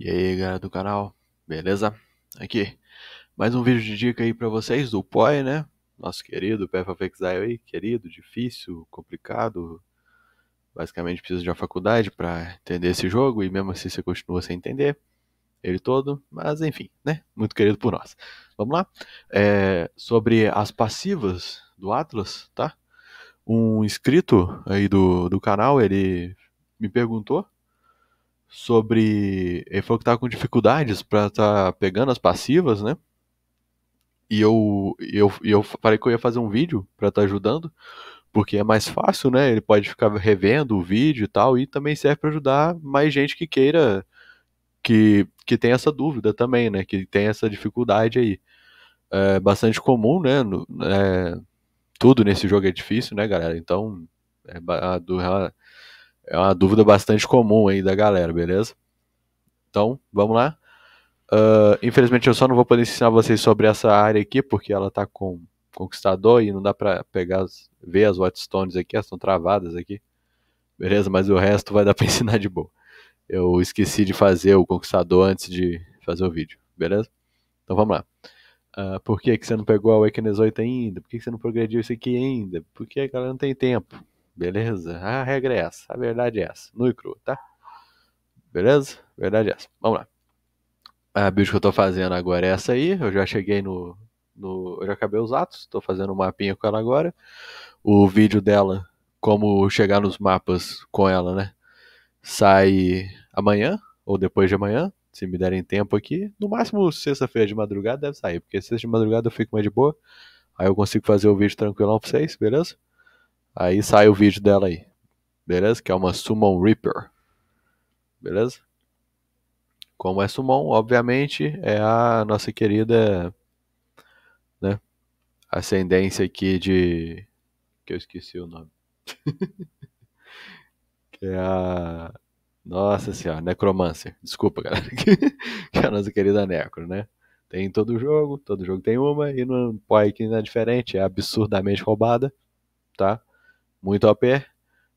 E aí galera do canal, beleza? Aqui, mais um vídeo de dica aí pra vocês do POI, né? Nosso querido Path of aí, querido, difícil, complicado. Basicamente precisa de uma faculdade pra entender esse jogo e mesmo assim você continua sem entender ele todo, mas enfim, né? Muito querido por nós. Vamos lá? É, sobre as passivas do Atlas, tá? Um inscrito aí do, do canal, ele me perguntou sobre. Ele falou que tava tá com dificuldades para tá pegando as passivas, né? E eu, eu, eu falei que eu ia fazer um vídeo para estar tá ajudando, porque é mais fácil, né? Ele pode ficar revendo o vídeo e tal, e também serve para ajudar mais gente que queira, que, que tem essa dúvida também, né? Que tem essa dificuldade aí. É bastante comum, né? No, é, tudo nesse jogo é difícil, né, galera? Então, é, do, é uma dúvida bastante comum aí da galera, beleza? Então, vamos lá. Uh, infelizmente eu só não vou poder ensinar vocês sobre essa área aqui, porque ela tá com conquistador e não dá pra pegar, ver as Watchstones aqui, elas estão travadas aqui. Beleza? Mas o resto vai dar pra ensinar de boa. Eu esqueci de fazer o conquistador antes de fazer o vídeo, beleza? Então vamos lá. Uh, por que, que você não pegou a Awakeness 8 ainda? Por que, que você não progrediu isso aqui ainda? Por que a galera não tem tempo? beleza? A regra é essa, a verdade é essa, nu e cru, tá? Beleza? Verdade é essa. Vamos lá. A build que eu tô fazendo agora é essa aí, eu já cheguei no... no eu já acabei os atos, tô fazendo um mapinha com ela agora. O vídeo dela, como chegar nos mapas com ela, né? Sai amanhã, ou depois de amanhã, se me derem tempo aqui. No máximo sexta-feira de madrugada deve sair, porque sexta de madrugada eu fico mais de boa. Aí eu consigo fazer o vídeo tranquilão pra vocês, beleza? Aí sai o vídeo dela aí. Beleza? Que é uma Summon Reaper. Beleza? Como é Summon, obviamente, é a nossa querida né? Ascendência aqui de que eu esqueci o nome. que é a nossa senhora, Necromancer. Desculpa, galera. que é a nossa querida Necro, né? Tem em todo jogo, todo jogo tem uma, e no que não é diferente, é absurdamente roubada, tá? muito OP.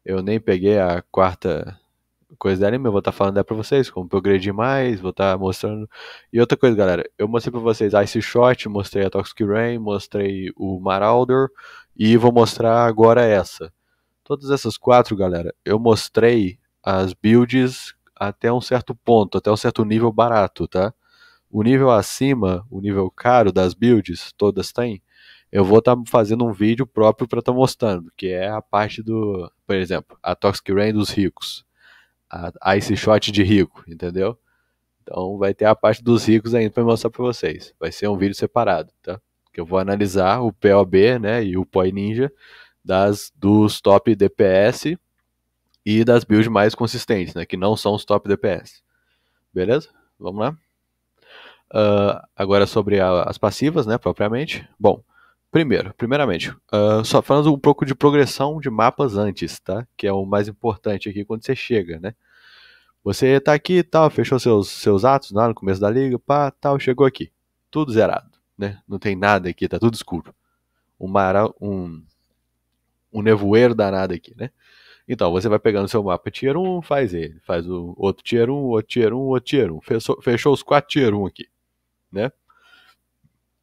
Eu nem peguei a quarta coisa da anime, eu vou estar tá falando dela é pra vocês, como progredir mais, vou estar tá mostrando. E outra coisa, galera, eu mostrei pra vocês Ice Shot, mostrei a Toxic Rain, mostrei o Marauder e vou mostrar agora essa. Todas essas quatro, galera, eu mostrei as builds até um certo ponto, até um certo nível barato, tá? O nível acima, o nível caro das builds, todas têm, eu vou estar tá fazendo um vídeo próprio para estar tá mostrando, que é a parte do, por exemplo, a Toxic Rain dos ricos, a, Ice Shot de rico, entendeu? Então vai ter a parte dos ricos ainda para mostrar para vocês. Vai ser um vídeo separado, tá? Que eu vou analisar o POB, né, e o Poi Ninja das dos top DPS e das builds mais consistentes, né, que não são os top DPS. Beleza? Vamos lá. Uh, agora sobre a, as passivas, né, propriamente. Bom, Primeiro, primeiramente, uh, só falando um pouco de progressão de mapas antes, tá? Que é o mais importante aqui quando você chega, né? Você tá aqui e tal, fechou seus, seus atos lá no começo da liga, pá, tal, chegou aqui. Tudo zerado, né? Não tem nada aqui, tá tudo escuro. Um, mara, um, um nevoeiro danado aqui, né? Então, você vai pegando seu mapa tier 1, faz ele, faz o outro tier 1, outro tier 1, outro tier 1. Fechou, fechou os quatro tier 1 aqui, né?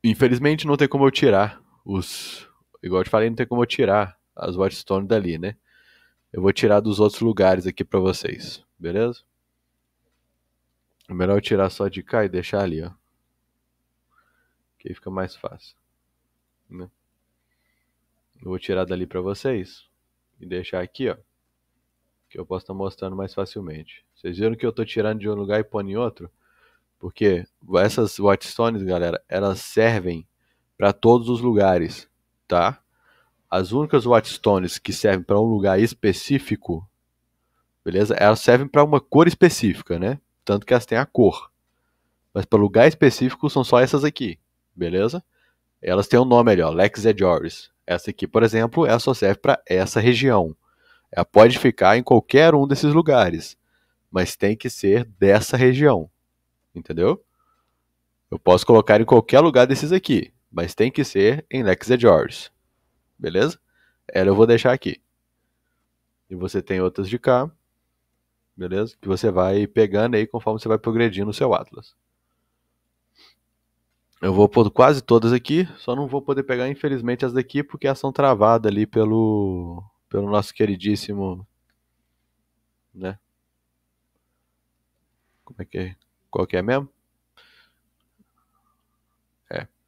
Infelizmente não tem como eu tirar os. Igual eu te falei, não tem como eu tirar as Whitestone dali, né? Eu vou tirar dos outros lugares aqui para vocês, beleza? É melhor eu tirar só de cá e deixar ali, ó. Que aí fica mais fácil. Né? Eu vou tirar dali para vocês e deixar aqui, ó. Que eu posso estar tá mostrando mais facilmente. Vocês viram que eu estou tirando de um lugar e pondo em outro? Porque essas watchstones, galera, elas servem para todos os lugares, tá? As únicas Wattstones que servem para um lugar específico, beleza? Elas servem para uma cor específica, né? Tanto que elas têm a cor. Mas para lugar específico são só essas aqui, beleza? Elas têm um nome ali, ó, Lex Joris. Essa aqui, por exemplo, ela só serve para essa região. Ela pode ficar em qualquer um desses lugares, mas tem que ser dessa região, entendeu? Eu posso colocar em qualquer lugar desses aqui, mas tem que ser em Lex George, beleza? Ela eu vou deixar aqui. E você tem outras de cá, beleza? Que você vai pegando aí conforme você vai progredindo no seu Atlas. Eu vou pôr quase todas aqui, só não vou poder pegar, infelizmente, as daqui, porque elas são travadas ali pelo, pelo nosso queridíssimo. Né? Como é que é? Qual que é mesmo?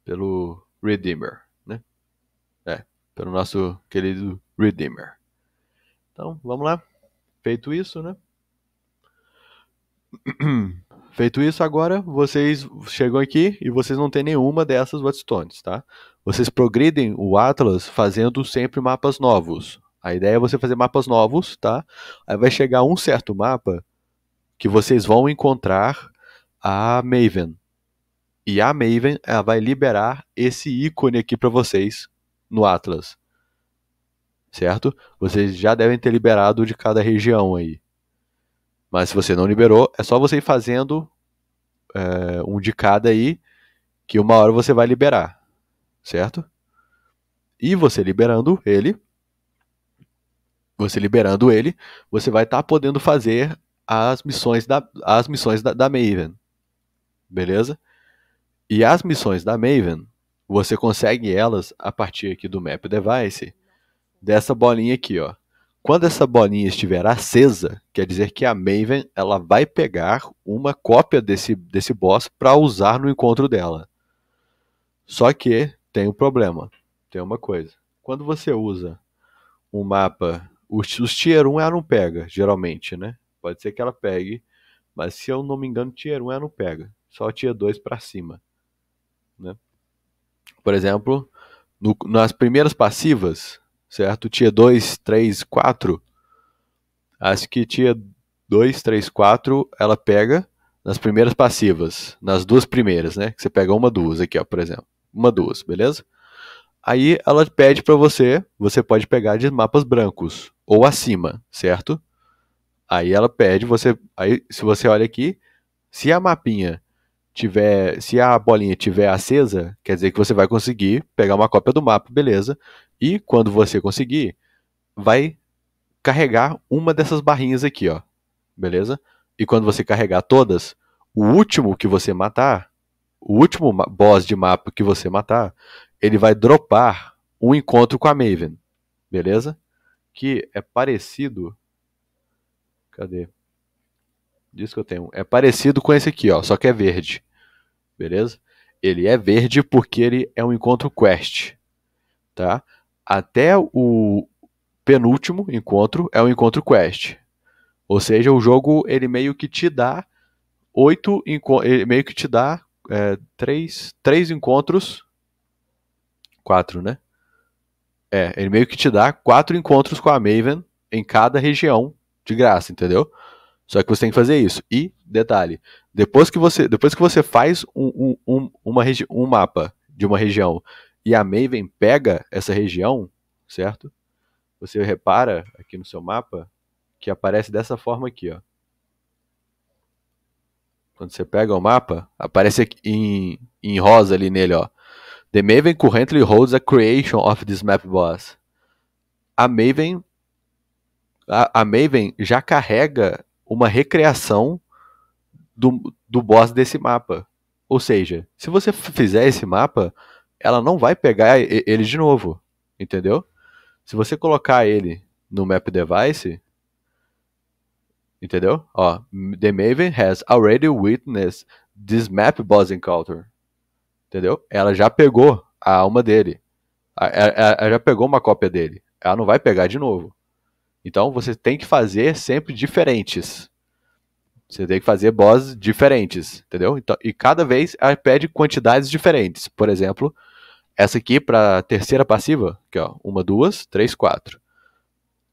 pelo Redeemer, né? É, pelo nosso querido Redeemer. Então, vamos lá. Feito isso, né? Feito isso, agora vocês chegam aqui e vocês não têm nenhuma dessas Whetstones, tá? Vocês progridem o Atlas fazendo sempre mapas novos. A ideia é você fazer mapas novos, tá? Aí vai chegar um certo mapa que vocês vão encontrar a Maven, e a Maven ela vai liberar esse ícone aqui para vocês no Atlas. Certo? Vocês já devem ter liberado de cada região aí. Mas se você não liberou, é só você ir fazendo é, um de cada aí, que uma hora você vai liberar. Certo? E você liberando ele, você liberando ele, você vai estar tá podendo fazer as missões da, as missões da, da Maven. Beleza? E as missões da Maven, você consegue elas a partir aqui do Map Device, dessa bolinha aqui, ó. Quando essa bolinha estiver acesa, quer dizer que a Maven ela vai pegar uma cópia desse, desse boss para usar no encontro dela. Só que tem um problema, tem uma coisa. Quando você usa um mapa, os, os Tier 1 ela não pega, geralmente, né? Pode ser que ela pegue, mas se eu não me engano, Tier 1 ela não pega, só Tier 2 para cima. Né? Por exemplo, no, nas primeiras passivas, certo? Tia 2, 3, 4. Acho que tinha 2, 3, 4 ela pega nas primeiras passivas, nas duas primeiras, né? Você pega uma, duas aqui, ó, por exemplo. Uma, duas, beleza? Aí ela pede para você, você pode pegar de mapas brancos ou acima, certo? Aí ela pede, você, aí se você olha aqui, se a mapinha tiver, se a bolinha tiver acesa, quer dizer que você vai conseguir pegar uma cópia do mapa, beleza? E quando você conseguir, vai carregar uma dessas barrinhas aqui, ó. Beleza? E quando você carregar todas, o último que você matar, o último boss de mapa que você matar, ele vai dropar um encontro com a Maven. Beleza? Que é parecido. Cadê? Diz que eu tenho. É parecido com esse aqui, ó, só que é verde. Beleza? Ele é verde porque ele é um encontro quest, tá? Até o penúltimo encontro é um encontro quest. Ou seja, o jogo ele meio que te dá oito ele meio que te dá é, três, três encontros, quatro, né? É, ele meio que te dá quatro encontros com a Maven em cada região de graça, entendeu? Só que você tem que fazer isso. E, detalhe, depois que você, depois que você faz um, um, um uma um mapa de uma região e a Maven pega essa região, certo? Você repara aqui no seu mapa que aparece dessa forma aqui, ó. Quando você pega o mapa, aparece em, em rosa ali nele, ó. The Maven currently holds a creation of this map boss. A Maven a, a Maven já carrega uma recriação do, do boss desse mapa. Ou seja, se você fizer esse mapa, ela não vai pegar ele de novo, entendeu? Se você colocar ele no map device, entendeu? Ó, the Maven has already witnessed this map boss encounter, entendeu? Ela já pegou a alma dele, ela, ela já pegou uma cópia dele, ela não vai pegar de novo. Então você tem que fazer sempre diferentes. Você tem que fazer bosses diferentes, entendeu? Então, e cada vez ela pede quantidades diferentes. Por exemplo, essa aqui para terceira passiva, que ó, uma, duas, três, quatro.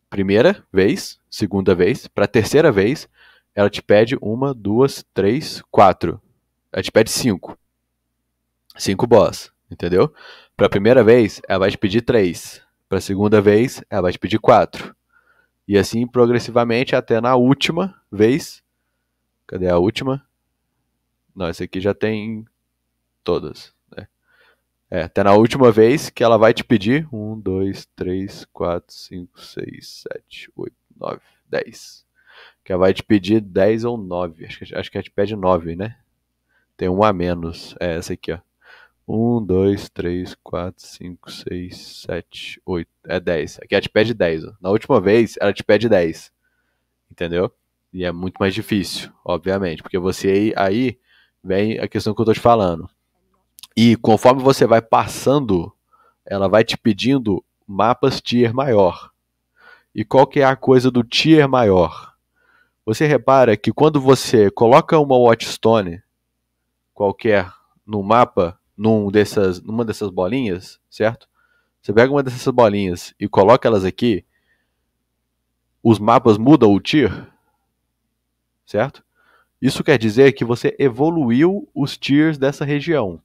Primeira vez, segunda vez, para terceira vez, ela te pede uma, duas, três, quatro. Ela te pede cinco. Cinco boss, entendeu? Para primeira vez, ela vai te pedir três. Para segunda vez, ela vai te pedir quatro. E assim progressivamente até na última vez. Cadê a última? Não, essa aqui já tem todas. Né? É, até na última vez que ela vai te pedir. 1, 2, 3, 4, 5, 6, 7, 8, 9, 10. Que ela vai te pedir 10 ou 9. Acho que, acho que ela te pede 9, né? Tem um a menos. É essa aqui, ó. 1, 2, 3, 4, 5, 6, 7, 8. É 10. Aqui ela te pede 10. Ó. Na última vez, ela te pede 10. Entendeu? E é muito mais difícil, obviamente. Porque você aí, aí vem a questão que eu tô te falando. E conforme você vai passando, ela vai te pedindo mapas tier maior. E qual que é a coisa do tier maior? Você repara que quando você coloca uma Watchstone qualquer no mapa, num dessas, numa dessas bolinhas, certo? Você pega uma dessas bolinhas e coloca elas aqui, os mapas mudam o tier, certo? Isso quer dizer que você evoluiu os tiers dessa região.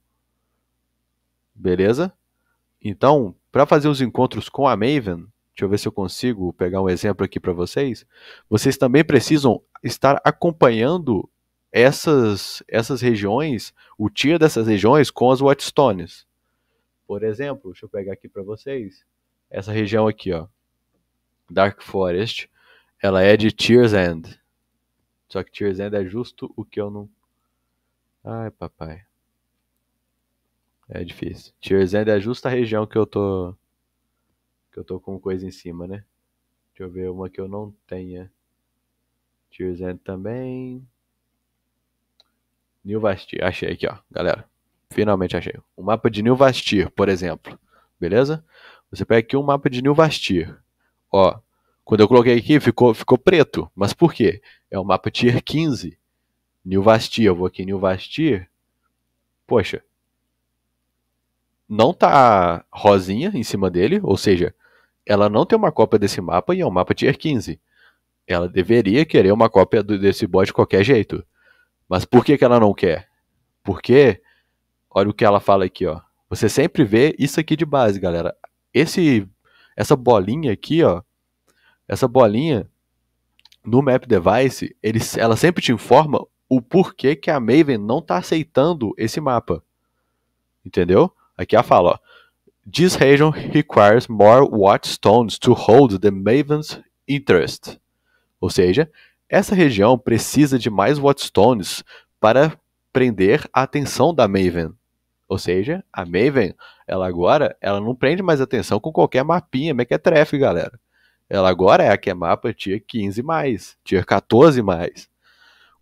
Beleza? Então, para fazer os encontros com a Maven, deixa eu ver se eu consigo pegar um exemplo aqui para vocês. Vocês também precisam estar acompanhando essas, essas regiões, o tier dessas regiões com as whetstones. Por exemplo, deixa eu pegar aqui para vocês. Essa região aqui, ó, Dark Forest, ela é de Tears End. Só que Tears End é justo o que eu não. Ai, papai. É difícil. Tears End é justo a região que eu tô. Que eu tô com coisa em cima, né? Deixa eu ver uma que eu não tenha. Tears End também. New Vastir. Achei aqui, ó, galera. Finalmente achei. O mapa de New Vastir, por exemplo. Beleza? Você pega aqui um mapa de New Vastir. Ó, quando eu coloquei aqui, ficou, ficou preto. Mas por quê? É um mapa Tier 15. New Vastir. Eu vou aqui em New Vastir. Poxa. Não tá rosinha em cima dele. Ou seja, ela não tem uma cópia desse mapa e é um mapa Tier 15. Ela deveria querer uma cópia desse bot de qualquer jeito. Mas por que, que ela não quer? Porque, olha o que ela fala aqui, ó. Você sempre vê isso aqui de base, galera. Esse, essa bolinha aqui, ó. Essa bolinha no Map Device, ele, ela sempre te informa o porquê que a Maven não está aceitando esse mapa. Entendeu? Aqui ela fala, ó. This region requires more watchstones to hold the Maven's interest. Ou seja, essa região precisa de mais Watchstones para prender a atenção da Maven. Ou seja, a Maven, ela agora, ela não prende mais atenção com qualquer mapinha, mequetrefe, galera. Ela agora é a que é mapa tier 15+, mais, tier 14+. Mais.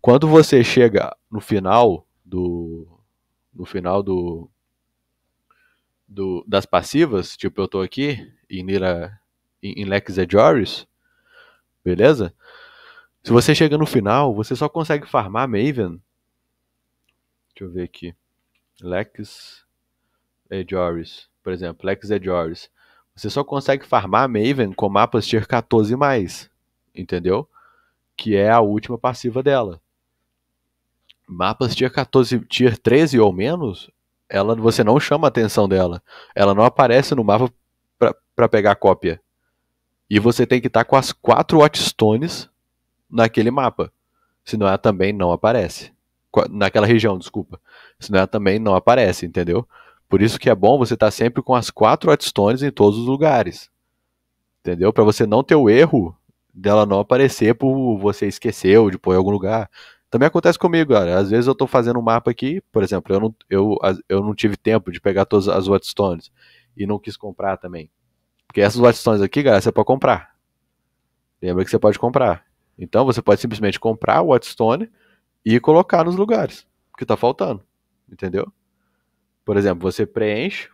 Quando você chega no final do... no final do... do das passivas, tipo eu tô aqui em Nira... em, em Lex Joris, beleza? Se você chega no final, você só consegue farmar Maven. Deixa eu ver aqui. Lex e Joris, por exemplo. Lex e Joris. Você só consegue farmar Maven com mapas tier 14 mais. Entendeu? Que é a última passiva dela. Mapas tier 14, tier 13 ou menos, ela você não chama a atenção dela. Ela não aparece no mapa para pegar cópia. E você tem que estar tá com as quatro Watchstones naquele mapa. Se não é, também não aparece. Naquela região, desculpa. Se não é, também não aparece, entendeu? Por isso que é bom você estar tá sempre com as quatro whetstones em todos os lugares. Entendeu? Para você não ter o erro dela não aparecer por você esqueceu de pôr em algum lugar. Também acontece comigo, cara. Às vezes eu estou fazendo um mapa aqui, por exemplo, eu não, eu, eu não tive tempo de pegar todas as whetstones e não quis comprar também. Porque essas whetstones aqui, galera, você pode comprar. Lembra que você pode comprar. Então você pode simplesmente comprar o Whetstone e colocar nos lugares que está faltando, entendeu? Por exemplo, você preenche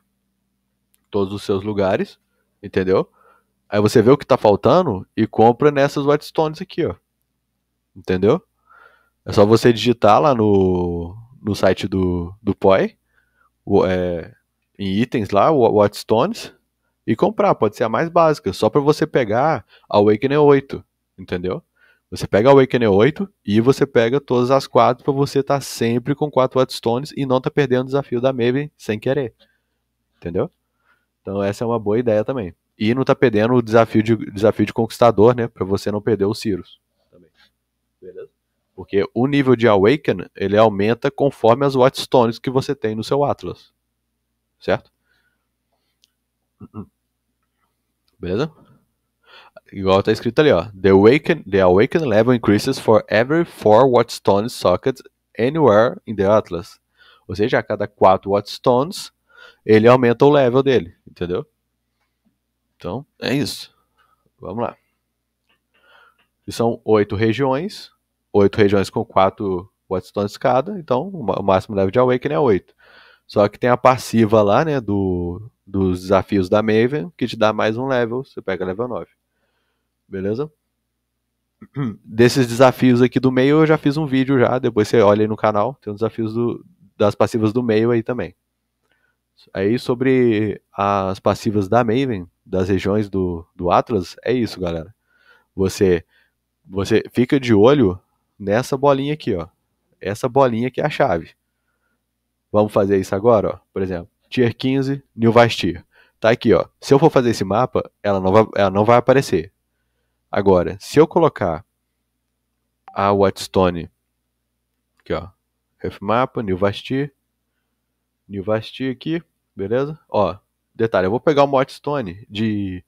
todos os seus lugares, entendeu? Aí você vê o que está faltando e compra nessas Whetstones aqui, ó. Entendeu? É só você digitar lá no, no site do, do POI, é, em itens lá, Whetstones, e comprar. Pode ser a mais básica, só para você pegar a Awakening 8, entendeu? Você pega a Awakener 8 e você pega todas as quatro para você estar tá sempre com quatro Wattstones e não tá perdendo o desafio da Maven sem querer. Entendeu? Então essa é uma boa ideia também. E não tá perdendo o desafio de, desafio de conquistador, né? Pra você não perder o Cirus. Também. Beleza? Porque o nível de Awaken, ele aumenta conforme as Wattstones que você tem no seu Atlas. Certo? Beleza? igual tá escrito ali, ó. The awaken, the awaken level increases for every 4 wattstone sockets anywhere in the atlas. Ou seja, a cada 4 wattstones, ele aumenta o level dele, entendeu? Então, é isso. Vamos lá. E são oito regiões, oito regiões com 4 wattstones cada, então o máximo level de awaken é 8. Só que tem a passiva lá, né, do, dos desafios da Maven, que te dá mais um level, você pega level 9 beleza? Desses desafios aqui do meio eu já fiz um vídeo já, depois você olha aí no canal, tem os desafios do, das passivas do meio aí também. Aí é sobre as passivas da Maven, das regiões do, do Atlas, é isso, galera. Você você fica de olho nessa bolinha aqui, ó. Essa bolinha que é a chave. Vamos fazer isso agora, ó. Por exemplo, tier 15, New Tá aqui, ó. Se eu for fazer esse mapa, ela não vai, ela não vai aparecer. Agora, se eu colocar a Whetstone, aqui ó, refmapa, new vasti, new vasti aqui, beleza? Ó, detalhe, eu vou pegar uma Whetstone de,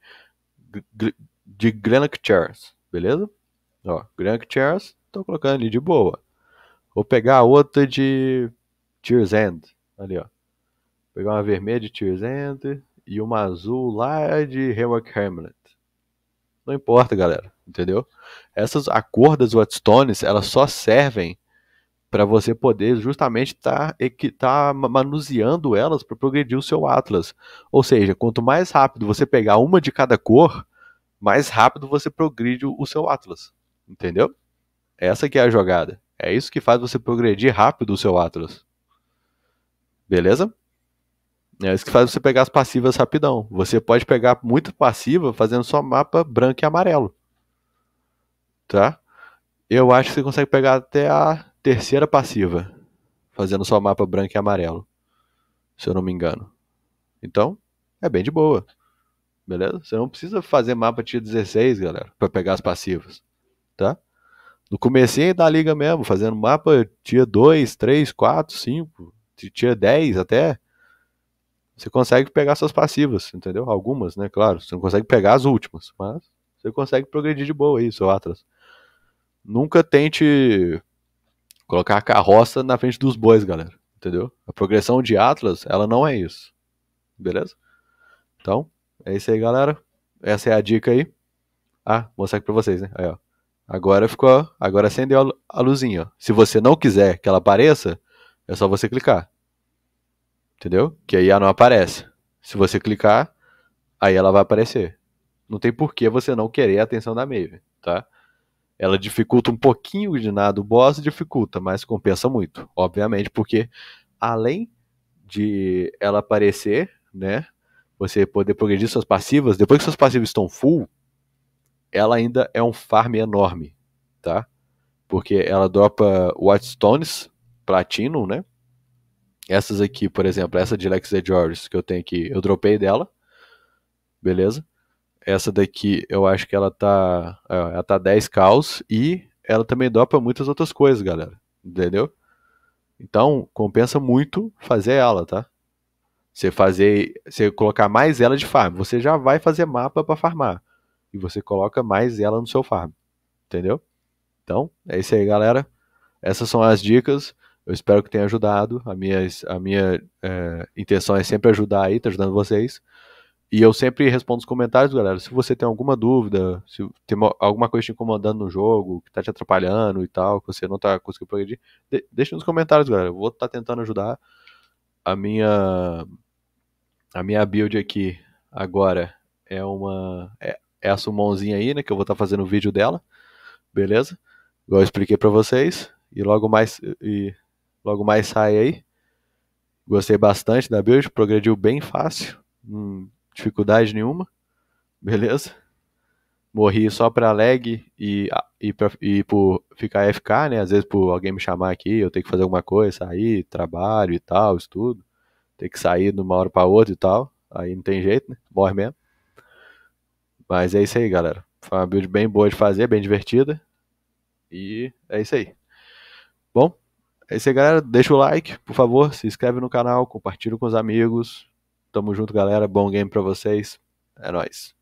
de Granite Chairs, beleza? Ó, Granite Chairs, tô colocando ali de boa. Vou pegar a outra de Tears End, ali ó. Vou pegar uma vermelha de Tears End e uma azul lá de Hayward Hamlet, não importa, galera, entendeu? Essas acordas whetstones, elas só servem para você poder justamente estar tá, tá manuseando elas para progredir o seu atlas. Ou seja, quanto mais rápido você pegar uma de cada cor, mais rápido você progride o seu atlas, entendeu? Essa que é a jogada. É isso que faz você progredir rápido o seu atlas. Beleza? É isso que faz você pegar as passivas rapidão. Você pode pegar muita passiva fazendo só mapa branco e amarelo. Tá? Eu acho que você consegue pegar até a terceira passiva fazendo só mapa branco e amarelo. Se eu não me engano. Então, é bem de boa. Beleza? Você não precisa fazer mapa tier tipo 16, galera, para pegar as passivas. Tá? No comecinho da liga mesmo, fazendo mapa tier 2, 3, 4, 5, tier 10 até você consegue pegar suas passivas, entendeu? Algumas, né? Claro, você não consegue pegar as últimas, mas você consegue progredir de boa aí, seu Atlas. Nunca tente colocar a carroça na frente dos bois, galera, entendeu? A progressão de Atlas, ela não é isso, beleza? Então, é isso aí, galera. Essa é a dica aí. Ah, vou mostrar aqui pra vocês, né? Aí, ó. Agora ficou, agora acendeu a luzinha. Se você não quiser que ela apareça, é só você clicar entendeu? Que aí ela não aparece. Se você clicar, aí ela vai aparecer. Não tem por que você não querer a atenção da Maeve, tá? Ela dificulta um pouquinho de nada o boss, dificulta, mas compensa muito, obviamente, porque além de ela aparecer, né, você poder progredir suas passivas, depois que suas passivas estão full, ela ainda é um farm enorme, tá? Porque ela dropa Whitestones, Platinum, né? Essas aqui, por exemplo, essa de Lex The George que eu tenho aqui, eu dropei dela. Beleza? Essa daqui, eu acho que ela tá. É, ela tá 10 caos e ela também dropa muitas outras coisas, galera. Entendeu? Então, compensa muito fazer ela, tá? Você fazer. Você colocar mais ela de farm. Você já vai fazer mapa para farmar. E você coloca mais ela no seu farm. Entendeu? Então, é isso aí, galera. Essas são as dicas. Eu espero que tenha ajudado. A minha, a minha é, intenção é sempre ajudar aí, tá ajudando vocês. E eu sempre respondo os comentários, galera. Se você tem alguma dúvida, se tem alguma coisa te incomodando no jogo, que tá te atrapalhando e tal, que você não tá conseguindo progredir, de, deixa nos comentários, galera. Eu vou estar tá tentando ajudar. A minha a minha build aqui agora é uma é, é a aí, né, que eu vou estar tá fazendo o vídeo dela. Beleza? Igual eu expliquei para vocês. E logo mais e Logo mais sai aí. Gostei bastante da build, progrediu bem fácil, não dificuldade nenhuma. Beleza? Morri só pra lag e, e, pra, e por ficar FK, né? Às vezes por alguém me chamar aqui, eu tenho que fazer alguma coisa, sair, trabalho e tal, estudo. Tem que sair de uma hora pra outra e tal. Aí não tem jeito, né? Morre mesmo. Mas é isso aí, galera. Foi uma build bem boa de fazer, bem divertida. E é isso aí. Bom, é isso aí, galera. Deixa o like, por favor. Se inscreve no canal, compartilha com os amigos. Tamo junto, galera. Bom game pra vocês. É nóis.